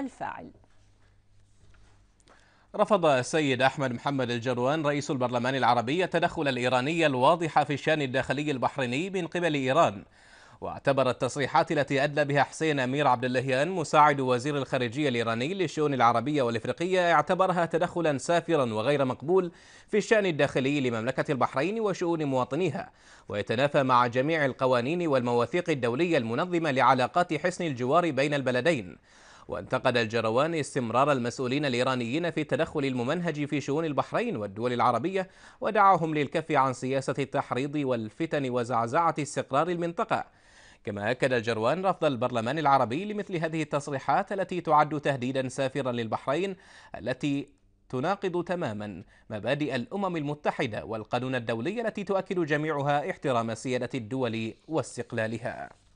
الفاعل رفض السيد أحمد محمد الجروان رئيس البرلمان العربي التدخل الإيراني الواضح في الشأن الداخلي البحريني من قبل إيران واعتبر التصريحات التي أدلى بها حسين أمير عبد اللهيان مساعد وزير الخارجية الإيراني للشؤون العربية والإفريقية اعتبرها تدخلا سافرا وغير مقبول في الشأن الداخلي لمملكة البحرين وشؤون مواطنيها ويتنافى مع جميع القوانين والمواثيق الدولية المنظمة لعلاقات حسن الجوار بين البلدين وانتقد الجرواني استمرار المسؤولين الإيرانيين في التدخل الممنهج في شؤون البحرين والدول العربية ودعاهم للكف عن سياسة التحريض والفتن وزعزعة استقرار المنطقة كما أكد الجروان رفض البرلمان العربي لمثل هذه التصريحات التي تعد تهديدا سافرا للبحرين التي تناقض تماما مبادئ الأمم المتحدة والقانون الدولي التي تؤكد جميعها احترام سيادة الدول واستقلالها